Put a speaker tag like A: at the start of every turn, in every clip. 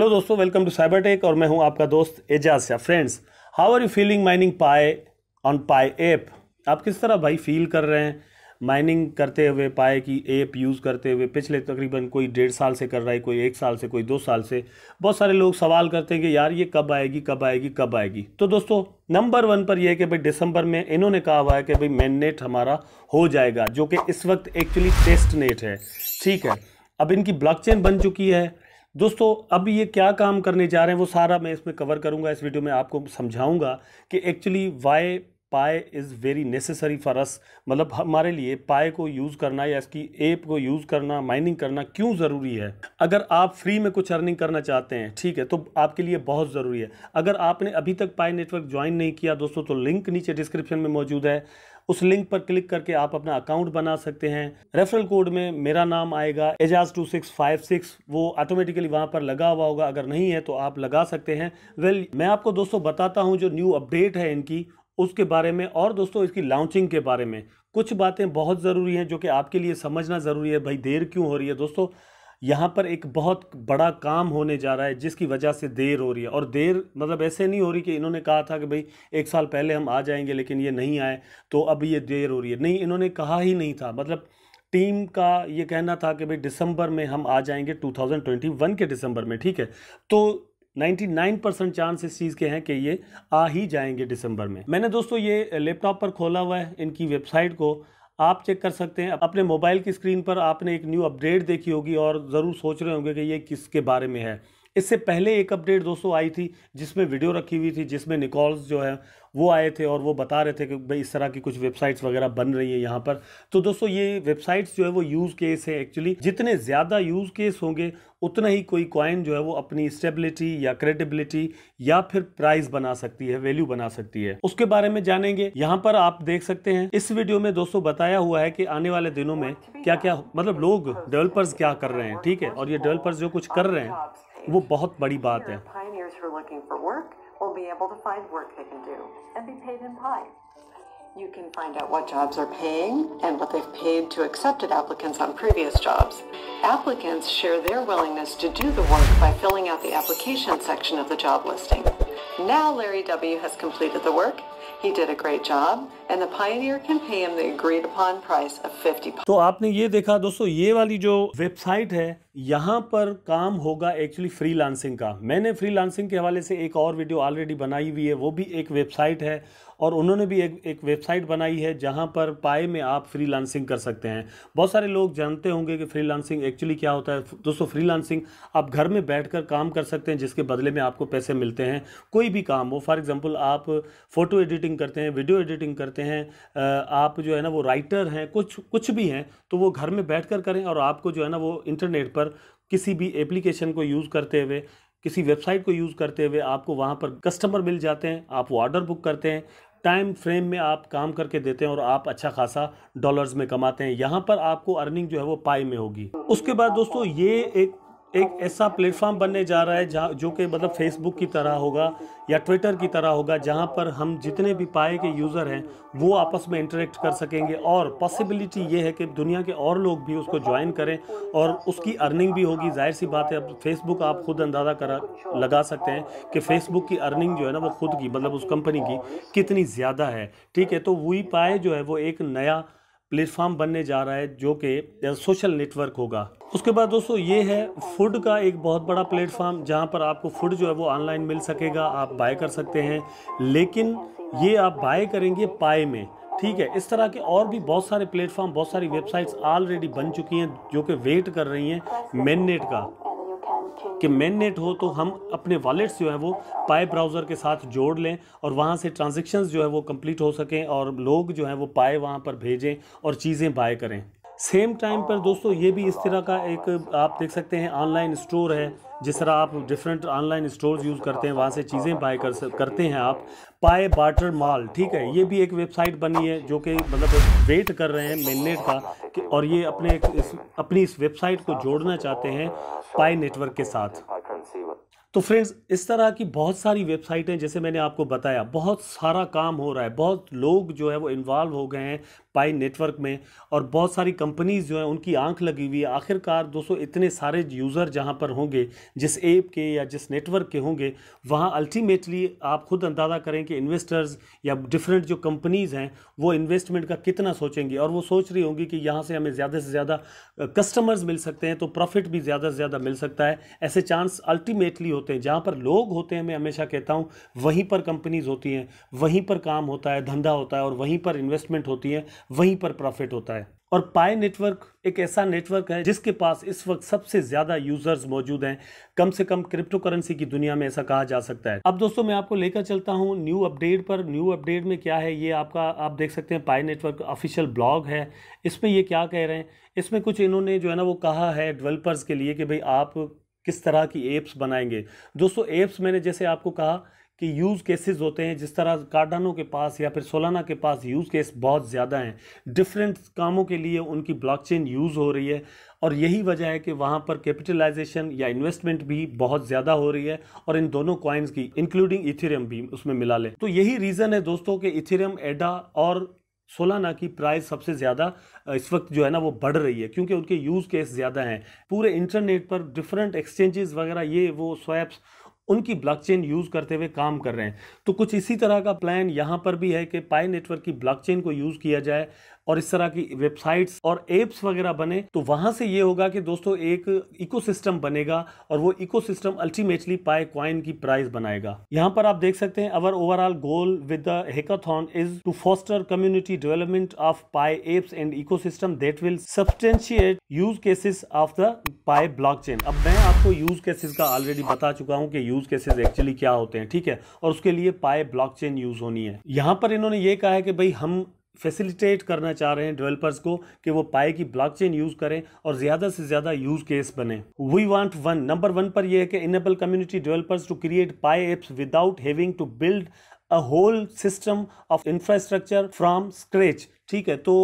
A: Hello दोस्तों welcome to cyber tech और मैं हूं आपका दोस्त एजाज या friends how are you feeling mining Pi on Pi app आप किस तरह भाई फील कर रहे हैं माइनिंग करते हुए पाए की ऐप यूज़ करते हुए पिछले तकरीबन कोई डेढ़ साल से कर रहा है कोई एक साल से कोई दो साल से बहुत सारे लोग सवाल करते हैं कि यार ये कब आएगी कब आएगी कब आएगी तो दोस्तों नंबर वन पर यह है कि भाई दिसंबर में इन्होंने कहा हुआ है कि भाई मैननेट हमारा हो जाएगा जो कि इस वक्त एक्चुअली टेस्ट नेट है ठीक है अब इनकी ब्लॉकचेन बन चुकी है दोस्तों अब ये क्या काम करने जा रहे हैं वो सारा मैं इसमें कवर करूँगा इस वीडियो में आपको समझाऊँगा कि actually why Pi is very necessary for us मतलब हमारे लिए पाए को यूज़ करना या इसकी एप को यूज़ करना माइनिंग करना क्यों ज़रूरी है अगर आप फ्री में कुछ अर्निंग करना चाहते हैं ठीक है तो आपके लिए बहुत ज़रूरी है अगर आपने अभी तक पाए नेटवर्क ज्वाइन नहीं किया दोस्तों तो लिंक नीचे डिस्क्रिप्शन में मौजूद है उस लिंक पर क्लिक करके आप अपना अकाउंट बना सकते हैं रेफरल कोड में मेरा नाम आएगा Ejaz two six five six वो ऑटोमेटिकली वहाँ पर लगा हुआ होगा अगर नहीं है तो आप लगा सकते हैं वेल well, मैं आपको दोस्तों बताता हूँ जो न्यू अपडेट है इनकी उसके बारे में और दोस्तों इसकी लॉन्चिंग के बारे में कुछ बातें बहुत ज़रूरी हैं जो कि आपके लिए समझना ज़रूरी है भाई देर क्यों हो रही है दोस्तों यहाँ पर एक बहुत बड़ा काम होने जा रहा है जिसकी वजह से देर हो रही है और देर मतलब ऐसे नहीं हो रही कि इन्होंने कहा था कि भाई एक साल पहले हम आ जाएंगे लेकिन ये नहीं आए तो अब ये देर हो रही है नहीं इन्होंने कहा ही नहीं था मतलब टीम का ये कहना था कि भाई दिसंबर में हम आ जाएंगे 2021 के दिसंबर में ठीक है तो 99 परसेंट चांस इस चीज़ के हैं कि ये आ ही जाएंगे दिसंबर में मैंने दोस्तों ये लैपटॉप पर खोला हुआ है इनकी वेबसाइट को आप चेक कर सकते हैं अपने मोबाइल की स्क्रीन पर आपने एक न्यू अपडेट देखी होगी और ज़रूर सोच रहे होंगे कि ये किसके बारे में है इससे पहले एक अपडेट दोस्तों आई थी जिसमें वीडियो रखी हुई थी जिसमें निकॉल्स जो है वो आए थे और वो बता रहे थे कि भाई इस तरह की कुछ वेबसाइट्स वगैरह बन रही है यहाँ पर तो दोस्तों ये वेबसाइट्स जो है वो यूज़ केस है एक्चुअली जितने ज़्यादा यूज़ केस होंगे उतना ही कोई कॉइन जो है वो अपनी स्टेबिलिटी या क्रेडिबिलिटी या फिर प्राइस बना सकती है वैल्यू बना सकती है उसके बारे में जानेंगे यहाँ पर आप देख सकते हैं इस वीडियो में दोस्तों बताया हुआ है कि आने वाले दिनों में क्या क्या मतलब लोग डेवलपर्स क्या कर रहे हैं ठीक है और ये डेवलपर्स जो कुछ कर रहे हैं वो बहुत बड़ी बात है will be able to find work they can do and be paid in pie. You can find out what jobs are paying and what they've paid to accepted applicants on previous jobs. Applicants share their willingness to do the work by filling out the application section of the job listing. Now Larry W. has completed the work. He did a great job and the pioneer can pay him the agreed upon price of 50. तो आपने ये देखा दोस्तों ये वाली जो website है यहाँ पर काम होगा एक्चुअली फ्रीलांसिंग का मैंने फ्रीलांसिंग के हवाले से एक और वीडियो ऑलरेडी बनाई हुई है वो भी एक वेबसाइट है और उन्होंने भी एक एक वेबसाइट बनाई है जहाँ पर पाए में आप फ्रीलांसिंग कर सकते हैं बहुत सारे लोग जानते होंगे कि फ्रीलांसिंग एक्चुअली क्या होता है दोस्तों फ्रीलांसिंग आप घर में बैठकर काम कर सकते हैं जिसके बदले में आपको पैसे मिलते हैं कोई भी काम हो फॉर एग्ज़ाम्पल आप फ़ोटो एडिटिंग करते हैं वीडियो एडिटिंग करते हैं आप जो है ना वो राइटर हैं कुछ कुछ भी हैं तो वो घर में बैठ कर करें और आपको जो है ना वो इंटरनेट पर पर किसी भी एप्लीकेशन को यूज़ करते हुए किसी वेबसाइट को यूज़ करते हुए आपको वहाँ पर कस्टमर मिल जाते हैं आप वो ऑर्डर बुक करते हैं टाइम फ्रेम में आप काम करके देते हैं और आप अच्छा खासा डॉलर्स में कमाते हैं यहाँ पर आपको अर्निंग जो है वो पाई में होगी उसके बाद दोस्तों ये एक एक ऐसा प्लेटफॉर्म बनने जा रहा है जहाँ जो कि मतलब फेसबुक की तरह होगा या ट्विटर की तरह होगा जहाँ पर हम जितने भी पाए के यूज़र हैं वो आपस में इंटरेक्ट कर सकेंगे और पॉसिबिलिटी ये है कि दुनिया के और लोग भी उसको ज्वाइन करें और उसकी अर्निंग भी होगी जाहिर सी बात है अब फेसबुक आप खुद अंदाज़ा करा लगा सकते हैं कि फेसबुक की अर्निंग जो है ना वो खुद की मतलब उस कंपनी की कितनी ज़्यादा है ठीक है तो वही पाए जो है वो एक नया प्लेटफॉर्म बनने जा रहा है जो कि सोशल नेटवर्क होगा उसके बाद दोस्तों ये है फूड का एक बहुत बड़ा प्लेटफॉर्म जहाँ पर आपको फूड जो है वो ऑनलाइन मिल सकेगा आप बाय कर सकते हैं लेकिन ये आप बाय करेंगे पाए में ठीक है इस तरह के और भी बहुत सारे प्लेटफॉर्म बहुत सारी वेबसाइट्स ऑलरेडी बन चुकी हैं जो कि वेट कर रही हैं मैननेट का कि मेन नेट हो तो हम अपने वॉलेट्स जो है वो पाए ब्राउज़र के साथ जोड़ लें और वहाँ से ट्रांजेक्शन्स जो है वो कम्प्लीट हो सकें और लोग जो है वो पाए वहाँ पर भेजें और चीज़ें बाय करें सेम टाइम पर दोस्तों ये भी इस तरह का एक आप देख सकते हैं ऑनलाइन स्टोर है जिस तरह आप डिफरेंट ऑनलाइन स्टोर्स यूज़ करते हैं वहाँ से चीज़ें बाय कर करते हैं आप पाए बाटर माल ठीक है ये भी एक वेबसाइट बनी है जो कि मतलब वेट कर रहे हैं मेननेट का और ये अपने इस, अपनी इस वेबसाइट को जोड़ना चाहते हैं पाए नेटवर्क के साथ तो फ्रेंड्स इस तरह की बहुत सारी वेबसाइटें जैसे मैंने आपको बताया बहुत सारा काम हो रहा है बहुत लोग जो है वो इन्वॉल्व हो गए हैं पाई नेटवर्क में और बहुत सारी कंपनीज़ जो हैं उनकी आंख लगी हुई है आखिरकार दोस्तों इतने सारे यूज़र जहां पर होंगे जिस ऐप के या जिस नेटवर्क के होंगे वहां अल्टीमेटली आप खुद अंदाज़ा करें कि इन्वेस्टर्स या डिफरेंट जो कंपनीज़ हैं वो इन्वेस्टमेंट का कितना सोचेंगी और वो सोच रही होंगी कि यहाँ से हमें ज़्यादा से ज़्यादा कस्टमर्स मिल सकते हैं तो प्रॉफिट भी ज़्यादा से ज़्यादा मिल सकता है ऐसे चांस अल्टीमेटली होते हैं जहाँ पर लोग होते हैं मैं हमेशा कहता हूँ वहीं पर कंपनीज़ होती हैं वहीं पर काम होता है धंधा होता है और वहीं पर इन्वेस्टमेंट होती है वहीं पर प्रॉफिट होता है और पाए नेटवर्क एक ऐसा नेटवर्क है जिसके पास इस वक्त सबसे ज़्यादा यूज़र्स मौजूद हैं कम से कम क्रिप्टो करेंसी की दुनिया में ऐसा कहा जा सकता है अब दोस्तों मैं आपको लेकर चलता हूँ न्यू अपडेट पर न्यू अपडेट में क्या है ये आपका आप देख सकते हैं पाए नेटवर्क ऑफिशियल ब्लॉग है इसमें ये क्या कह रहे हैं इसमें कुछ इन्होंने जो है ना वो कहा है डेवलपर्स के लिए कि भाई आप किस तरह की एप्स बनाएंगे दोस्तों एप्स मैंने जैसे आपको कहा कि यूज़ केसेस होते हैं जिस तरह कार्डानों के पास या फिर सोलाना के पास यूज़ केस बहुत ज़्यादा हैं डिफरेंट कामों के लिए उनकी ब्लॉकचेन यूज़ हो रही है और यही वजह है कि वहाँ पर कैपिटलाइजेशन या इन्वेस्टमेंट भी बहुत ज़्यादा हो रही है और इन दोनों कॉइन्स की इंक्लूडिंग इथेरियम भी उसमें मिला लें तो यही रीज़न है दोस्तों कि इथेरियम एडा और सोलाना की प्राइस सबसे ज़्यादा इस वक्त जो है ना वो बढ़ रही है क्योंकि उनके यूज़ केस ज़्यादा हैं पूरे इंटरनेट पर डिफरेंट एक्सचेंजेस वगैरह ये वो स्वैप्स उनकी ब्लॉकचेन यूज करते हुए काम कर रहे हैं तो कुछ इसी तरह का प्लान यहां पर भी है कि पाई नेटवर्क की ब्लॉकचेन को यूज किया जाए और इस तरह की वेबसाइट्स और एप्स वगैरह बने तो वहां से ये होगा कि दोस्तों एक इकोसिस्टम बनेगा और वो इकोसिस्टम अल्टीमेटली पाए क्वाइन की प्राइस बनाएगा यहाँ पर आप देख सकते हैं our overall goal with the hackathon is to foster community development of Pi apps and ecosystem that will substantiate use cases of the Pi block अब मैं आपको यूज केसेस का ऑलरेडी बता चुका हूँ कि यूज cases एक्चुअली क्या होते हैं ठीक है और उसके लिए पाए ब्लॉक यूज होनी है यहाँ पर इन्होंने ये कहा है कि भाई हम फैसिलिटेट करना चाह रहे हैं डेवलपर्स को कि वो पाए की ब्लॉकचेन यूज़ करें और ज़्यादा से ज़्यादा यूज़ केस बने we want one number one पर यह है कि enable community developers to create Pi apps without having to build a whole system of infrastructure from scratch ठीक है तो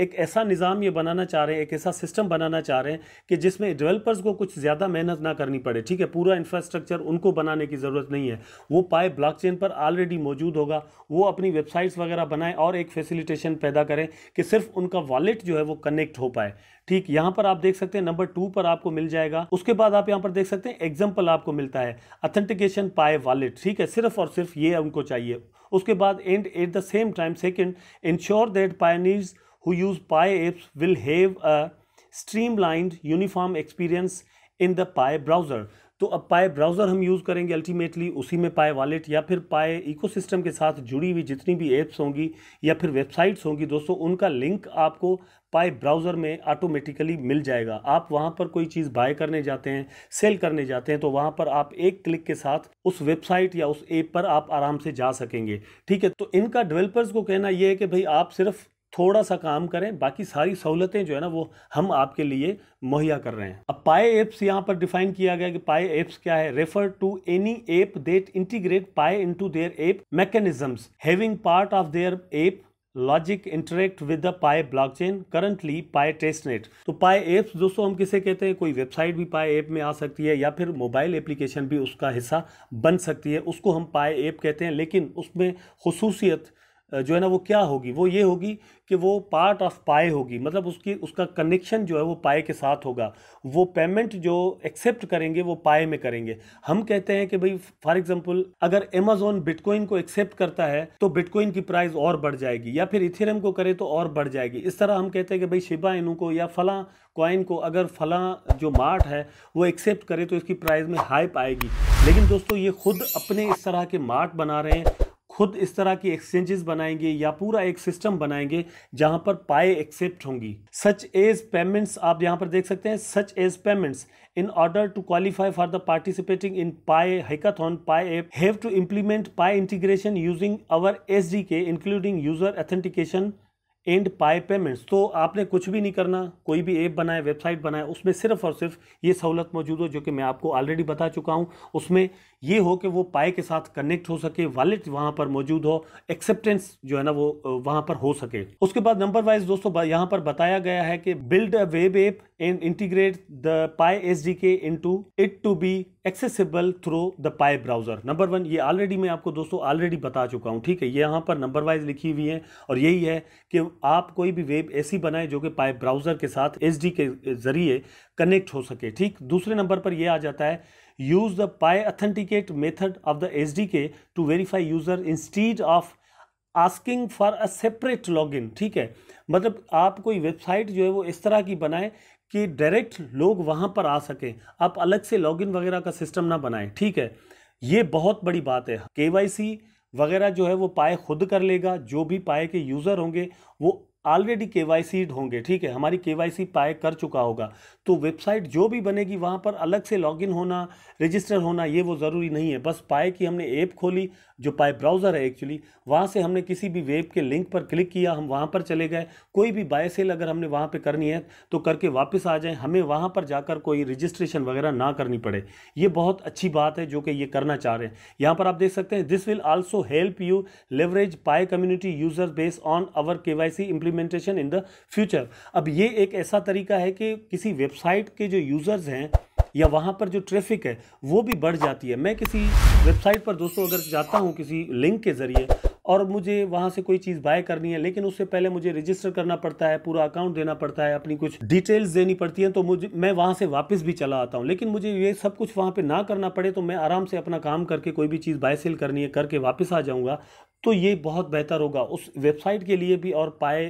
A: एक ऐसा निज़ाम ये बनाना चाह रहे हैं एक ऐसा सिस्टम बनाना चाह रहे हैं कि जिसमें डेवलपर्स को कुछ ज़्यादा मेहनत ना करनी पड़े ठीक है पूरा इंफ्रास्ट्रक्चर उनको बनाने की ज़रूरत नहीं है वो पाए ब्लॉकचेन पर ऑलरेडी मौजूद होगा वो अपनी वेबसाइट्स वगैरह बनाएं और एक फैसिलिटेशन पैदा करें कि सिर्फ उनका वॉलेट जो है वो कनेक्ट हो पाए ठीक यहाँ पर आप देख सकते हैं नंबर टू पर आपको मिल जाएगा उसके बाद आप यहाँ पर देख सकते हैं एग्जाम्पल आपको मिलता है अथेंटिकेशन पाए वॉलेट ठीक है सिर्फ और सिर्फ ये उनको चाहिए उसके बाद and at the same time second ensure that pioneers who use Pi apps will have a streamlined uniform experience in the Pi browser. तो अब पाए ब्राउज़र हम यूज़ करेंगे अल्टीमेटली उसी में पाए वॉलेट या फिर पाए इकोसिस्टम के साथ जुड़ी हुई जितनी भी एप्स होंगी या फिर वेबसाइट्स होंगी दोस्तों उनका लिंक आपको पाए ब्राउज़र में ऑटोमेटिकली मिल जाएगा आप वहाँ पर कोई चीज़ बाय करने जाते हैं सेल करने जाते हैं तो वहाँ पर आप एक क्लिक के साथ उस वेबसाइट या उस ऐप पर आप आराम से जा सकेंगे ठीक है तो इनका डेवलपर्स को कहना यह है कि भाई आप सिर्फ थोड़ा सा काम करें बाकी सारी सहूलतें जो है ना वो हम आपके लिए मुहैया कर रहे हैं अब पाए एप्स यहाँ पर डिफाइन किया गया कि पाए एप्स क्या है refer to any app that integrate Pi into their app mechanisms having part of their app logic interact with the Pi blockchain currently Pi testnet तो पाए ऐप्स दोस्तों हम किसे कहते हैं कोई वेबसाइट भी पाए ऐप में आ सकती है या फिर मोबाइल एप्लीकेशन भी उसका हिस्सा बन सकती है उसको हम पाए ऐप कहते हैं लेकिन उसमें खसूसियत जो है ना वो क्या होगी वो ये होगी कि वो पार्ट ऑफ पाए होगी मतलब उसकी उसका कनेक्शन जो है वो पाए के साथ होगा वो पेमेंट जो एक्सेप्ट करेंगे वो पाए में करेंगे हम कहते हैं कि भाई फॉर एग्जांपल अगर अमेजोन बिटकॉइन को एक्सेप्ट करता है तो बिटकॉइन की प्राइस और बढ़ जाएगी या फिर इथेरियम को करे तो और बढ़ जाएगी इस तरह हम कहते हैं कि भाई शिबा इनू को या फला कॉइन को अगर फला जो मार्ट है वो एक्सेप्ट करे तो इसकी प्राइस में हाइप आएगी लेकिन दोस्तों ये खुद अपने इस तरह के मार्ट बना रहे हैं खुद इस तरह की एक्सचेंजेस बनाएंगे या पूरा एक सिस्टम बनाएंगे जहां पर पाए एक्सेप्ट होंगी सच एज पेमेंट्स आप यहां पर देख सकते हैं such as payments in order to qualify for the participating in Pi hackathon Pi app have to implement Pi integration using our S including user authentication and Pi payments तो आपने कुछ भी नहीं करना कोई भी ऐप बनाए वेबसाइट बनाए उसमें सिर्फ और सिर्फ ये सहूलत मौजूद हो जो कि मैं आपको ऑलरेडी बता चुका हूँ उसमें ये हो कि वो पाए के साथ कनेक्ट हो सके वॉलेट वहाँ पर मौजूद हो एक्सेप्टेंस जो है ना वो वहाँ पर हो सके उसके बाद नंबर वाइज दोस्तों यहाँ पर बताया गया है कि build a web app and integrate the Pi SDK into it to be accessible through the Pi browser. Number one ये already मैं आपको दोस्तों already बता चुका हूँ ठीक है ये यहाँ पर number wise लिखी हुई है और यही है कि आप कोई भी web ऐसी बनाएं जो कि Pi browser के साथ एच के ज़रिए कनेक्ट हो सके ठीक दूसरे नंबर पर यह आ जाता है use the Pi authenticate method of the SDK to verify user instead of asking for a separate login ठीक है मतलब आप कोई वेबसाइट जो है वो इस तरह की बनाएं कि डायरेक्ट लोग वहाँ पर आ सकें आप अलग से लॉगिन वगैरह का सिस्टम ना बनाएं ठीक है ये बहुत बड़ी बात है के वगैरह जो है वो पाए खुद कर लेगा जो भी पाए के यूज़र होंगे वो ऑलरेडी के होंगे ठीक है हमारी के वाई पाए कर चुका होगा तो वेबसाइट जो भी बनेगी वहाँ पर अलग से लॉगिन होना रजिस्टर होना ये वो ज़रूरी नहीं है बस पाए की हमने ऐप खोली जो पाए ब्राउज़र है एक्चुअली वहाँ से हमने किसी भी वेब के लिंक पर क्लिक किया हम वहाँ पर चले गए कोई भी बाय सेल अगर हमने वहाँ पर करनी है तो करके वापस आ जाएँ हमें वहाँ पर जाकर कोई रजिस्ट्रेशन वगैरह ना करनी पड़े ये बहुत अच्छी बात है जो कि ये करना चाह रहे हैं यहाँ पर आप देख सकते हैं this will also help you leverage Pi community user base on our K Y C implementation in the future अब ये एक ऐसा तरीका है कि किसी वेबसाइट के जो यूज़र्स हैं या वहाँ पर जो ट्रैफिक है वो भी बढ़ जाती है मैं किसी वेबसाइट पर दोस्तों अगर जाता हूँ किसी लिंक के ज़रिए और मुझे वहाँ से कोई चीज़ बाय करनी है लेकिन उससे पहले मुझे रजिस्टर करना पड़ता है पूरा अकाउंट देना पड़ता है अपनी कुछ डिटेल्स देनी पड़ती हैं तो मुझे मैं वहाँ से वापस भी चला आता हूँ लेकिन मुझे ये सब कुछ वहाँ पे ना करना पड़े तो मैं आराम से अपना काम करके कोई भी चीज़ बाय सेल करनी है करके वापस आ जाऊँगा तो ये बहुत बेहतर होगा उस वेबसाइट के लिए भी और पाए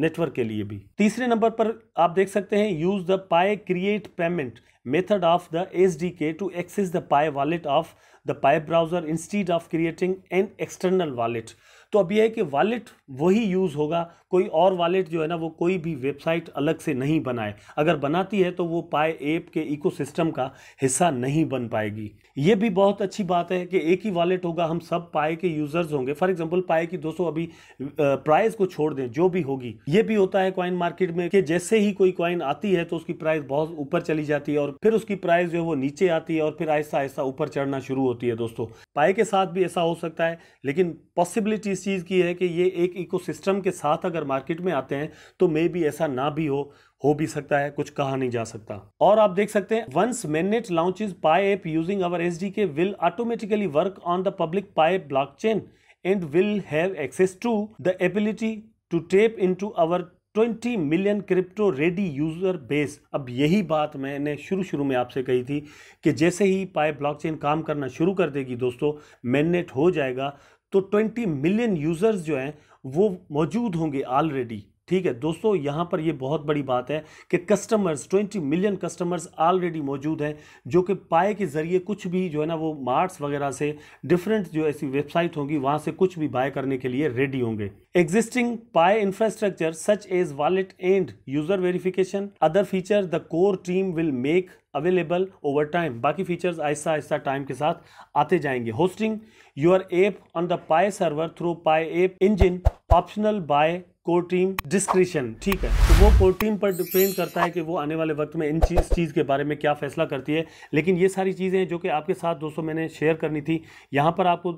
A: नेटवर्क के लिए भी तीसरे नंबर पर आप देख सकते हैं use the Pi create payment method of the S D K to access the Pi wallet of the Pi browser instead of creating an external wallet तो अब यह है कि वॉलेट वही यूज़ होगा कोई और वॉलेट जो है ना वो कोई भी वेबसाइट अलग से नहीं बनाए अगर बनाती है तो वो पाए ऐप के इकोसिस्टम का हिस्सा नहीं बन पाएगी ये भी बहुत अच्छी बात है कि एक ही वॉलेट होगा हम सब पाए के यूजर्स होंगे फॉर एग्जाम्पल पाए की दोस्तों अभी प्राइस को छोड़ दें जो भी होगी ये भी होता है क्वाइन मार्केट में कि जैसे ही कोई क्वाइन आती है तो उसकी प्राइस बहुत ऊपर चली जाती है और फिर उसकी प्राइस जो है वो नीचे आती है और फिर आहिस्ता आहिस्ता ऊपर चढ़ना शुरू होती है दोस्तों पाए के साथ भी ऐसा हो सकता है लेकिन पॉसिबिलिटी इस चीज़ की है कि ये एक इकोसिस्टम के साथ अगर अगर मार्केट में आते हैं तो मे भी ऐसा ना भी हो हो भी सकता है कुछ कहा नहीं जा सकता और आप देख सकते हैं once mainnet launches Pi app using our S D K will automatically work on the public blockchain and will have access to the ability to tap into our twenty million crypto ready user base अब यही बात मैंने शुरू शुरू में आपसे कही थी कि जैसे ही पाए ब्लॉकचेन काम करना शुरू कर देगी दोस्तों मैननेट हो जाएगा तो ट्वेंटी मिलियन यूजर्स जो हैं वो मौजूद होंगे ऑलरेडी ठीक है दोस्तों यहां पर ये बहुत बड़ी बात है कि कस्टमर्स 20 मिलियन कस्टमर्स ऑलरेडी मौजूद हैं जो कि पाए के ज़रिए कुछ भी जो है ना वो मार्ट्स वगैरह से डिफरेंट जो ऐसी वेबसाइट होंगी वहां से कुछ भी बाय करने के लिए रेडी होंगे existing Pi infrastructure such as wallet and user verification other feature the core team will make available over time बाकी फीचर्स आहिस्ता आहिस्ता टाइम के साथ आते जाएंगे hosting your app on the Pi server through Pi app engine optional by core team discretion ठीक है तो वो कोर टीम पर डिपेंड करता है कि वो आने वाले वक्त में इन चीज़ चीज़ के बारे में क्या फैसला करती है लेकिन ये सारी चीज़ें हैं जो कि आपके साथ दोस्तों मैंने शेयर करनी थी यहाँ पर आपको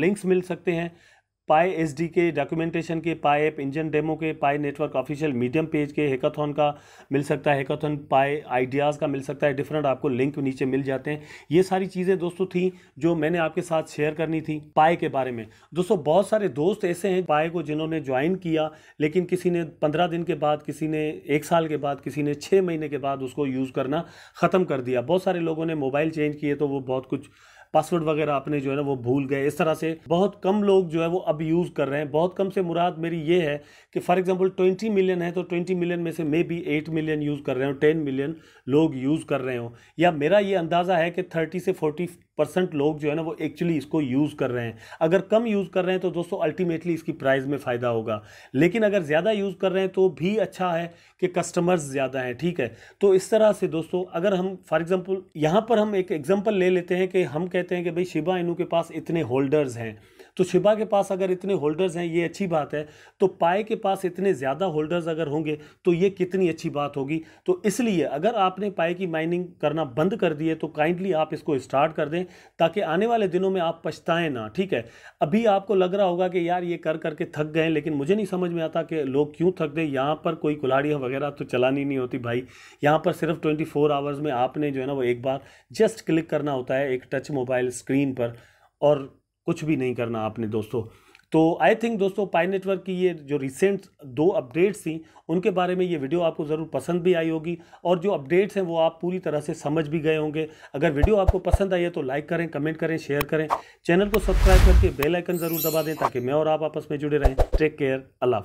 A: लिंक्स मिल सकते हैं पाई एस के डॉक्यूमेंटेशन के पाई ऐप इंजन डेमो के Pi network official medium page के हेकाथन का मिल सकता है हेकाथन पाई आइडियाज़ का मिल सकता है डिफरेंट आपको लिंक नीचे मिल जाते हैं ये सारी चीज़ें दोस्तों थी जो मैंने आपके साथ शेयर करनी थी पाए के बारे में दोस्तों बहुत सारे दोस्त ऐसे हैं पाए को जिन्होंने ज्वाइन किया लेकिन किसी ने पंद्रह दिन के बाद किसी ने एक साल के बाद किसी ने छः महीने के बाद उसको यूज़ करना ख़त्म कर दिया बहुत सारे लोगों ने मोबाइल चेंज किए तो वो बहुत कुछ पासवर्ड वगैरह आपने जो है ना वो भूल गए इस तरह से बहुत कम लोग जो है वो अब यूज़ कर रहे हैं बहुत कम से मुराद मेरी ये है कि फॉर एग्जाम्पल ट्वेंटी मिलियन है तो ट्वेंटी मिलियन में से may be eight million use कर रहे हो टेन मिलियन लोग यूज़ कर रहे हो या मेरा ये अंदाज़ा है कि थर्टी से फोर्टी परसेंट लोग जो है ना वो एक्चुअली इसको यूज़ कर रहे हैं अगर कम यूज़ कर रहे हैं तो दोस्तों अल्टीमेटली इसकी प्राइस में फ़ायदा होगा लेकिन अगर ज़्यादा यूज़ कर रहे हैं तो भी अच्छा है कि कस्टमर्स ज़्यादा हैं ठीक है तो इस तरह से दोस्तों अगर हम फॉर एग्ज़ाम्पल यहाँ पर हम एक एग्ज़ाम्पल ले लेते हैं कि हम कहते हैं कि भाई शिबा इनू के पास इतने होल्डर्स हैं तो शिबा के पास अगर इतने होल्डर्स हैं ये अच्छी बात है तो पाए के पास इतने ज़्यादा होल्डर्स अगर होंगे तो ये कितनी अच्छी बात होगी तो इसलिए अगर आपने पाए की माइनिंग करना बंद कर दी है तो काइंडली आप इसको स्टार्ट कर दें ताकि आने वाले दिनों में आप पछताएं ना ठीक है अभी आपको लग रहा होगा कि यार ये कर करके थक गए लेकिन मुझे नहीं समझ में आता कि लोग क्यों थक गए यहाँ पर कोई कुलाड़ियाँ वगैरह तो चलानी नहीं होती भाई यहाँ पर सिर्फ ट्वेंटी फोर आवर्स में आपने जो है ना वो एक बार जस्ट क्लिक करना होता है एक टच मोबाइल स्क्रीन पर और कुछ भी नहीं करना आपने दोस्तों तो आई थिंक दोस्तों पाई नेटवर्क की ये जो रिसेंट दो अपडेट्स थी उनके बारे में ये वीडियो आपको ज़रूर पसंद भी आई होगी और जो अपडेट्स हैं वो आप पूरी तरह से समझ भी गए होंगे अगर वीडियो आपको पसंद आई है तो लाइक करें कमेंट करें शेयर करें चैनल को सब्सक्राइब करके बेल आइकन ज़रूर दबा दें ताकि मैं और आप आपस में जुड़े रहें टेक केयर अल्लाह